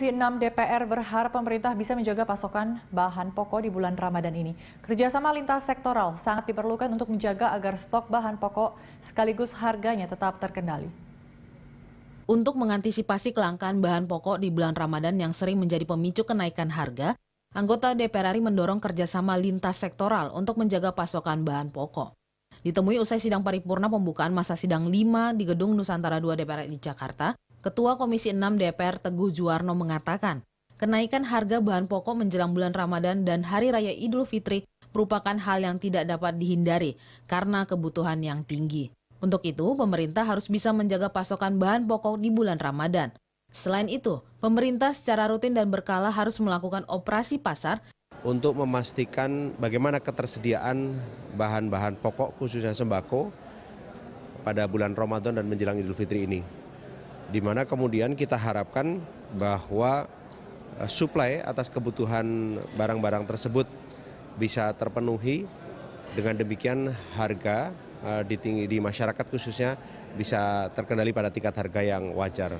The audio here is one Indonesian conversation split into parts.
Komisi 6 DPR berharap pemerintah bisa menjaga pasokan bahan pokok di bulan Ramadan ini. Kerjasama lintas sektoral sangat diperlukan untuk menjaga agar stok bahan pokok sekaligus harganya tetap terkendali. Untuk mengantisipasi kelangkaan bahan pokok di bulan Ramadan yang sering menjadi pemicu kenaikan harga, anggota DPR RI mendorong kerjasama lintas sektoral untuk menjaga pasokan bahan pokok. Ditemui usai sidang paripurna pembukaan masa sidang 5 di Gedung Nusantara 2 DPR RI Jakarta, Ketua Komisi 6 DPR Teguh Juwarno mengatakan, kenaikan harga bahan pokok menjelang bulan Ramadan dan Hari Raya Idul Fitri merupakan hal yang tidak dapat dihindari karena kebutuhan yang tinggi. Untuk itu, pemerintah harus bisa menjaga pasokan bahan pokok di bulan Ramadan. Selain itu, pemerintah secara rutin dan berkala harus melakukan operasi pasar untuk memastikan bagaimana ketersediaan bahan-bahan pokok khususnya sembako pada bulan Ramadan dan menjelang Idul Fitri ini di mana kemudian kita harapkan bahwa eh, suplai atas kebutuhan barang-barang tersebut bisa terpenuhi dengan demikian harga eh, di, tinggi, di masyarakat khususnya bisa terkendali pada tingkat harga yang wajar.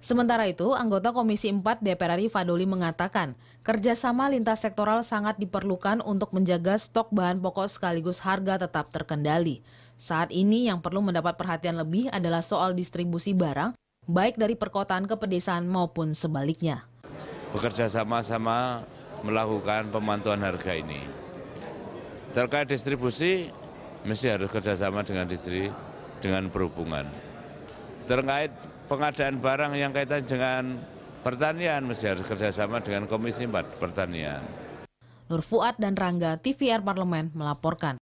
Sementara itu, anggota Komisi 4 DPR RI Fadoli mengatakan, kerjasama lintas sektoral sangat diperlukan untuk menjaga stok bahan pokok sekaligus harga tetap terkendali. Saat ini yang perlu mendapat perhatian lebih adalah soal distribusi barang baik dari perkotaan ke pedesaan maupun sebaliknya. Bekerja sama-sama melakukan pemantauan harga ini. Terkait distribusi, mesti harus kerjasama dengan distri, dengan perhubungan. Terkait pengadaan barang yang kaitan dengan pertanian, mesti harus kerjasama dengan Komisi 4 Pertanian. Nur Fuad dan Rangga, TVR Parlemen melaporkan.